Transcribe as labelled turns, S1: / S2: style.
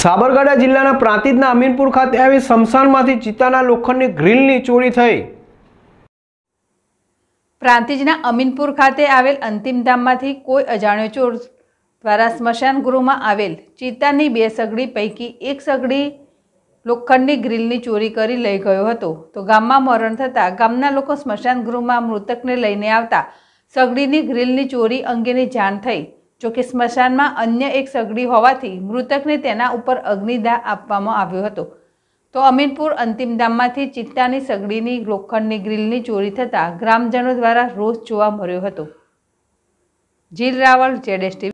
S1: સાબરકાંઠા જિલ્લાના પ્રાંતિજના અમીનપુર ખાતે આવી સ્મશાનમાંથી ચિત્તાના લોખંડની ગ્રીલની ચોરી
S2: થઈ
S3: પ્રાંતિજના અમીનપુર ખાતે આવેલ અંતિમધામમાંથી કોઈ અજાણ્યો ચોર દ્વારા સ્મશાન ગૃહમાં આવેલ ચિત્તાની બે સગડી પૈકી એક સગડી લોખંડની ગ્રીલની ચોરી કરી લઈ ગયો હતો તો ગામમાં મરણ થતાં ગામના લોકો સ્મશાન ગૃહમાં મૃતકને લઈને આવતા સગડીની ગ્રીલની ચોરી અંગેની જાણ થઈ જોકે સ્મશાનમાં અન્ય એક સગડી હોવાથી મૃતકને તેના ઉપર અગ્નિદાહ આપવામાં આવ્યો હતો તો અમીનપુર અંતિમધામમાંથી ચિત્તાની સગડીની લોખંડની ગ્રીલની ચોરી થતાં ગ્રામજનો દ્વારા રોષ જોવા મળ્યો હતો
S4: જીલ રાવલ જેડેસ્ટી